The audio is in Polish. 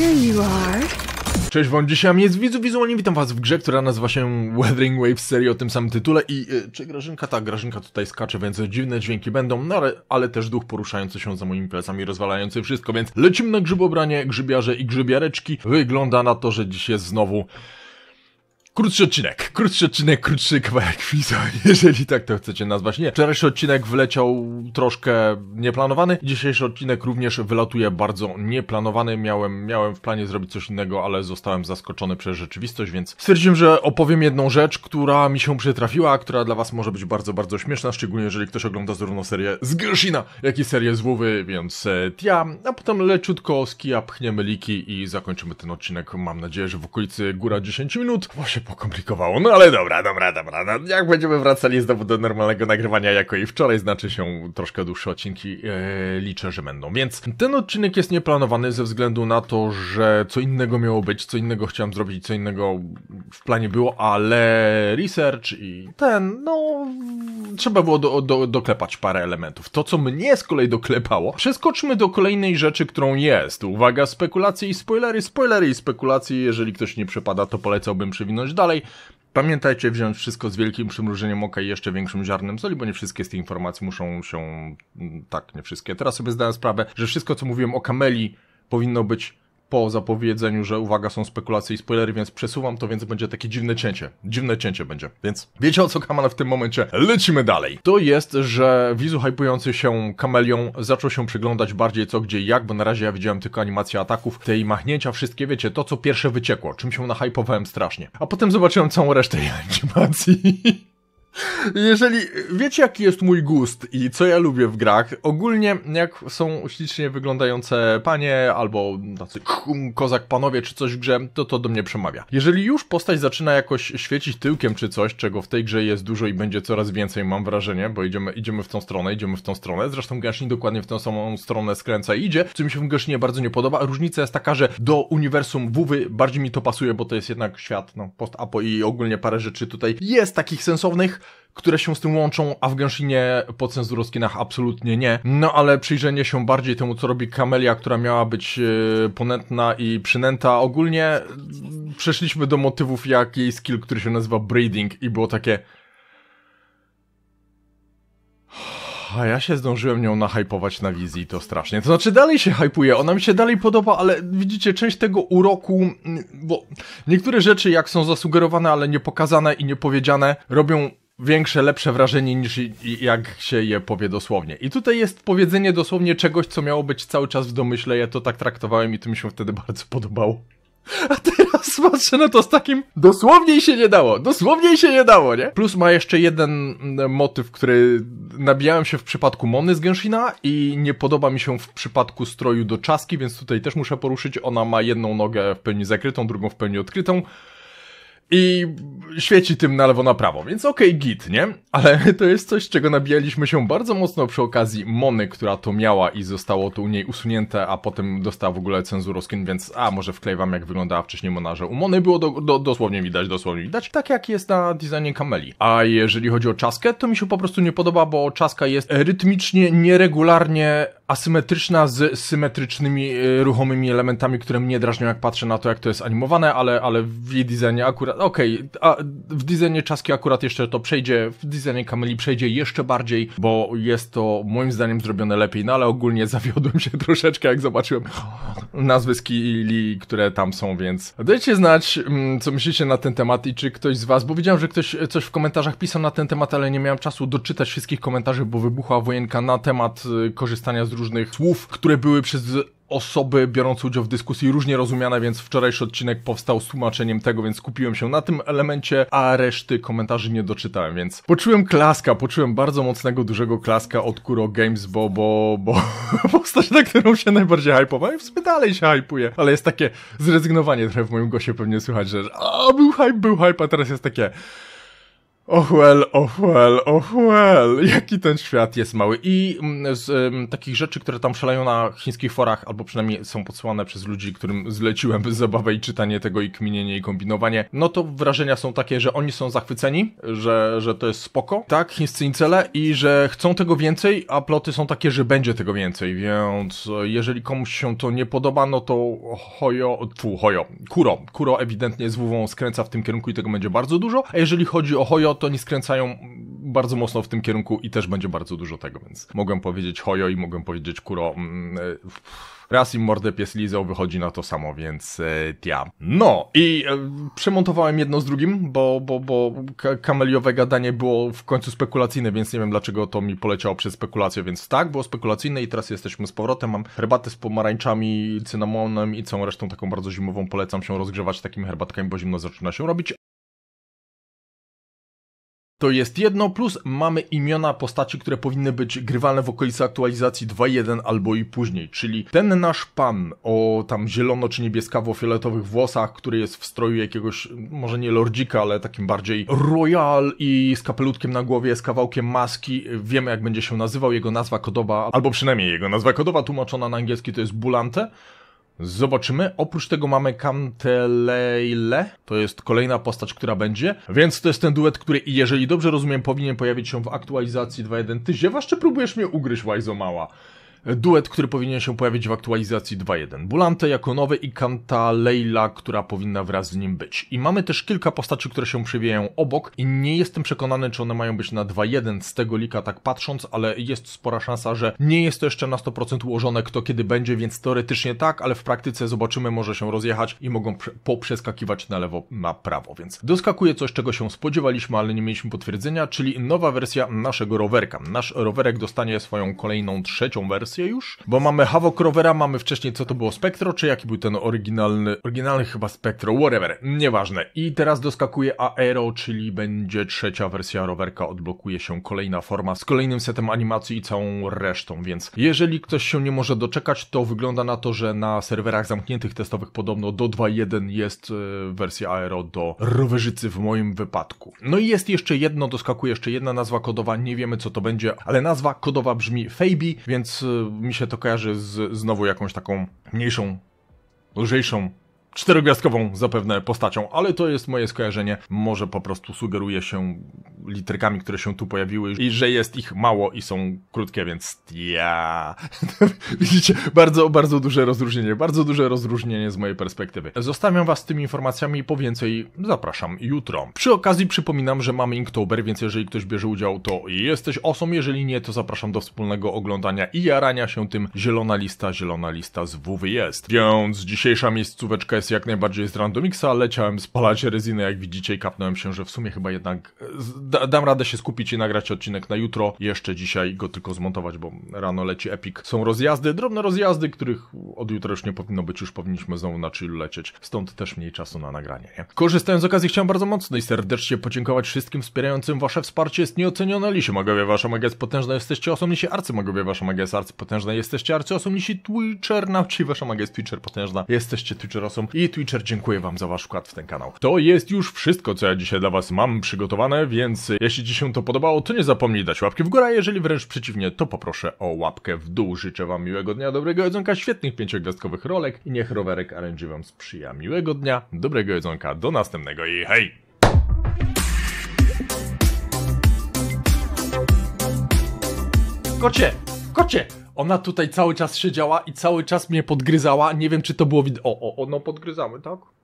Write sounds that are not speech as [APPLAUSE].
Here you are. Cześć wam, dzisiaj jest widzu wizualnie, witam was w grze, która nazywa się Weathering Wave serii o tym samym tytule i y, czy Grażynka? Tak, Grażynka tutaj skacze, więc dziwne dźwięki będą, no ale, ale też duch poruszający się za moimi plecami, rozwalający wszystko, więc lecimy na grzybobranie, grzybiarze i grzybiareczki. Wygląda na to, że dziś jest znowu Krótszy odcinek, krótszy odcinek, krótszy kawałek wisa, [LAUGHS] jeżeli tak to chcecie nazwać. Nie, wczorajszy odcinek wleciał troszkę nieplanowany, dzisiejszy odcinek również wylatuje bardzo nieplanowany. Miałem, miałem w planie zrobić coś innego, ale zostałem zaskoczony przez rzeczywistość, więc stwierdziłem, że opowiem jedną rzecz, która mi się przytrafiła, która dla was może być bardzo, bardzo śmieszna, szczególnie jeżeli ktoś ogląda zarówno serię z Gershina, jak i serię z Wuwy, więc e, tja. a potem leciutko z kija pchniemy liki i zakończymy ten odcinek, mam nadzieję, że w okolicy góra 10 minut. Właśnie się pokomplikowało. No ale dobra, dobra, dobra. No, jak będziemy wracali znowu do normalnego nagrywania jako i wczoraj, znaczy się troszkę dłuższe odcinki e, liczę, że będą. Więc ten odcinek jest nieplanowany ze względu na to, że co innego miało być, co innego chciałem zrobić, co innego w planie było, ale research i ten, no trzeba było do, do, doklepać parę elementów. To, co mnie z kolei doklepało, przeskoczmy do kolejnej rzeczy, którą jest. Uwaga, spekulacje i spoilery, spoilery i spekulacje. Jeżeli ktoś nie przepada, to polecałbym przewinąć dalej. Pamiętajcie wziąć wszystko z wielkim przymrużeniem oka i jeszcze większym ziarnem soli, bo nie wszystkie z tych informacji muszą się... Mm, tak, nie wszystkie. Teraz sobie zdałem sprawę, że wszystko, co mówiłem o kameli, powinno być po zapowiedzeniu, że uwaga, są spekulacje i spoilery, więc przesuwam to, więc będzie takie dziwne cięcie. Dziwne cięcie będzie. Więc wiecie o co Kamal w tym momencie. Lecimy dalej. To jest, że widzu hypujący się kamelią zaczął się przyglądać bardziej co, gdzie i jak, bo na razie ja widziałem tylko animację ataków, tej machnięcia, wszystkie wiecie, to co pierwsze wyciekło, czym się nahypowałem strasznie. A potem zobaczyłem całą resztę [LAUGHS] animacji. Jeżeli wiecie, jaki jest mój gust i co ja lubię w grach, ogólnie jak są ślicznie wyglądające panie albo tacy kozak panowie czy coś w grze, to to do mnie przemawia. Jeżeli już postać zaczyna jakoś świecić tyłkiem czy coś, czego w tej grze jest dużo i będzie coraz więcej, mam wrażenie, bo idziemy, idziemy w tą stronę, idziemy w tą stronę, zresztą Genshin dokładnie w tą samą stronę skręca i idzie, co mi się w Genshinie bardzo nie podoba. Różnica jest taka, że do uniwersum WW bardziej mi to pasuje, bo to jest jednak świat, no, post-apo i ogólnie parę rzeczy tutaj jest takich sensownych, które się z tym łączą, a w Genshinie po cenzuroskinach absolutnie nie. No ale przyjrzenie się bardziej temu, co robi Kamelia, która miała być yy, ponętna i przynęta. Ogólnie yy, przeszliśmy do motywów jak jej skill, który się nazywa Breeding i było takie... A ja się zdążyłem nią nahypować na wizji, to strasznie. To znaczy dalej się hypuje, ona mi się dalej podoba, ale widzicie, część tego uroku, mm, bo niektóre rzeczy jak są zasugerowane, ale nie pokazane i nie powiedziane, robią większe, lepsze wrażenie niż jak się je powie dosłownie. I tutaj jest powiedzenie dosłownie czegoś, co miało być cały czas w domyśle, ja to tak traktowałem i to mi się wtedy bardzo podobało. A teraz [LAUGHS] patrzę na no to z takim dosłownie się nie dało, dosłownie się nie dało, nie? Plus ma jeszcze jeden motyw, który nabijałem się w przypadku Mony z Genshina i nie podoba mi się w przypadku stroju do czaski, więc tutaj też muszę poruszyć. Ona ma jedną nogę w pełni zakrytą, drugą w pełni odkrytą i świeci tym na lewo, na prawo, więc okej, okay, git, nie? Ale [LAUGHS] to jest coś, czego nabijaliśmy się bardzo mocno przy okazji Mony, która to miała i zostało to u niej usunięte, a potem dostała w ogóle skin, więc a, może wklejwam jak wyglądała wcześniej Mona, że u Mony było do, do, dosłownie widać, dosłownie widać, tak jak jest na designie Kameli. A jeżeli chodzi o czaskę, to mi się po prostu nie podoba, bo czaska jest rytmicznie, nieregularnie asymetryczna z symetrycznymi e, ruchomymi elementami, które mnie drażnią, jak patrzę na to, jak to jest animowane, ale, ale w jej designie akurat, okej, okay, w designie czaski akurat jeszcze to przejdzie, w designie Kameli przejdzie jeszcze bardziej, bo jest to moim zdaniem zrobione lepiej, no ale ogólnie [LAUGHS] zawiodłem się troszeczkę, jak zobaczyłem nazwy skilli, które tam są, więc dajcie znać, mm, co myślicie na ten temat i czy ktoś z was, bo widziałem, że ktoś coś w komentarzach pisał na ten temat, ale nie miałem czasu doczytać wszystkich komentarzy, bo wybuchła wojenka na temat e, korzystania z różnych słów, które były przez osoby biorące udział w dyskusji różnie rozumiane, więc wczorajszy odcinek powstał z tłumaczeniem tego, więc skupiłem się na tym elemencie, a reszty komentarzy nie doczytałem, więc poczułem klaska, poczułem bardzo mocnego, dużego klaska od Kuro Games, bo, bo, bo [LAUGHS] postać, na którą się najbardziej hypowałem, w sumie dalej się hypuje, ale jest takie zrezygnowanie trochę w moim głosie pewnie słychać, że a, był hype, był hype, a teraz jest takie Oh well, oh well, oh well, jaki ten świat jest mały. I mm, z um, takich rzeczy, które tam szaleją na chińskich forach, albo przynajmniej są podsyłane przez ludzi, którym zleciłem [LAUGHS] zabawę i czytanie tego i kminienie i kombinowanie, no to wrażenia są takie, że oni są zachwyceni, że, że to jest spoko, tak, chińscy incele i że chcą tego więcej, a ploty są takie, że będzie tego więcej, więc e, jeżeli komuś się to nie podoba, no to hojo, tfu, hojo, kuro, kuro ewidentnie z WW skręca w tym kierunku i tego będzie bardzo dużo, a jeżeli chodzi o hojo, to oni skręcają bardzo mocno w tym kierunku i też będzie bardzo dużo tego, więc mogłem powiedzieć hojo i mogłem powiedzieć kuro. Mm, e, raz im mordę pies lizał, wychodzi na to samo, więc e, tia. No i e, przemontowałem jedno z drugim, bo, bo, bo kameliowe gadanie było w końcu spekulacyjne, więc nie wiem dlaczego to mi poleciało przez spekulację, więc tak, było spekulacyjne i teraz jesteśmy z powrotem, mam herbatę z pomarańczami, cynamonem i całą resztą taką bardzo zimową, polecam się rozgrzewać takimi herbatkami, bo zimno zaczyna się robić, to jest jedno, plus mamy imiona postaci, które powinny być grywalne w okolicy aktualizacji 2.1 albo i później, czyli ten nasz pan o tam zielono czy niebieskawo-fioletowych włosach, który jest w stroju jakiegoś, może nie lordzika, ale takim bardziej royal i z kapelutkiem na głowie, z kawałkiem maski, wiemy jak będzie się nazywał, jego nazwa kodowa, albo przynajmniej jego nazwa kodowa tłumaczona na angielski to jest Bulante, Zobaczymy. Oprócz tego mamy Canteleile. To jest kolejna postać, która będzie. Więc to jest ten duet, który, jeżeli dobrze rozumiem, powinien pojawić się w aktualizacji 2.1. Ty ziewasz, czy próbujesz mnie ugryźć, Wajzo Mała? Duet, który powinien się pojawić w aktualizacji 2.1. Bulante jako nowy i Kanta Leila, która powinna wraz z nim być. I mamy też kilka postaci, które się przewijają obok i nie jestem przekonany, czy one mają być na 2.1 z tego lika tak patrząc, ale jest spora szansa, że nie jest to jeszcze na 100% ułożone kto kiedy będzie, więc teoretycznie tak, ale w praktyce zobaczymy, może się rozjechać i mogą poprzeskakiwać na lewo, na prawo, więc doskakuje coś, czego się spodziewaliśmy, ale nie mieliśmy potwierdzenia, czyli nowa wersja naszego rowerka. Nasz rowerek dostanie swoją kolejną trzecią wersję, wersję już, bo mamy Havok Rovera, mamy wcześniej co to było Spectro, czy jaki był ten oryginalny, oryginalny chyba Spectro, whatever, nieważne. I teraz doskakuje Aero, czyli będzie trzecia wersja rowerka, odblokuje się kolejna forma z kolejnym setem animacji i całą resztą, więc jeżeli ktoś się nie może doczekać, to wygląda na to, że na serwerach zamkniętych testowych podobno do 2.1 jest e, wersja Aero do rowerzycy w moim wypadku. No i jest jeszcze jedno, doskakuje jeszcze jedna nazwa kodowa, nie wiemy co to będzie, ale nazwa kodowa brzmi Fabi, więc e, mi się to kojarzy z znowu jakąś taką mniejszą, lżejszą czterogwiazdkową zapewne postacią, ale to jest moje skojarzenie. Może po prostu sugeruje się literkami, które się tu pojawiły i że jest ich mało i są krótkie, więc ja. [LAUGHS] Widzicie, bardzo, bardzo duże rozróżnienie, bardzo duże rozróżnienie z mojej perspektywy. Zostawiam was z tymi informacjami i po więcej zapraszam jutro. Przy okazji przypominam, że mamy Inktober, więc jeżeli ktoś bierze udział, to jesteś osą. jeżeli nie, to zapraszam do wspólnego oglądania i jarania się tym zielona lista, zielona lista z WW jest. Więc dzisiejsza miejscóweczka jest jak najbardziej z randomiksa, leciałem spalać rezinę, jak widzicie, i kapnąłem się, że w sumie chyba jednak da, dam radę się skupić i nagrać odcinek na jutro. Jeszcze dzisiaj go tylko zmontować, bo rano leci Epic. Są rozjazdy, drobne rozjazdy, których od jutra już nie powinno być, już powinniśmy znowu na chillu lecieć, stąd też mniej czasu na nagranie, nie? Korzystając z okazji, chciałem bardzo mocno i serdecznie podziękować wszystkim wspierającym wasze wsparcie, jest nieocenione, lisie magowie, wasza magia jest potężna, jesteście Arcy magowie, wasza magia jest potężna, jesteście arcyosomnisi, twitcher, nauci, wasza magia jest twitcher potężna, jesteście twitcherosą, i Twitcher, dziękuję wam za wasz wkład w ten kanał. To jest już wszystko, co ja dzisiaj dla was mam przygotowane, więc jeśli ci się to podobało, to nie zapomnij dać łapki w górę, a jeżeli wręcz przeciwnie, to poproszę o łapkę w dół. Życzę wam miłego dnia, dobrego jedzonka, świetnych pięciogwiazdkowych rolek i niech rowerek RNG wam sprzyja. Miłego dnia, dobrego jedzonka, do następnego i hej! Kocie! Kocie! Ona tutaj cały czas siedziała i cały czas mnie podgryzała. Nie wiem, czy to było widać. O, o, o, no podgryzamy, tak?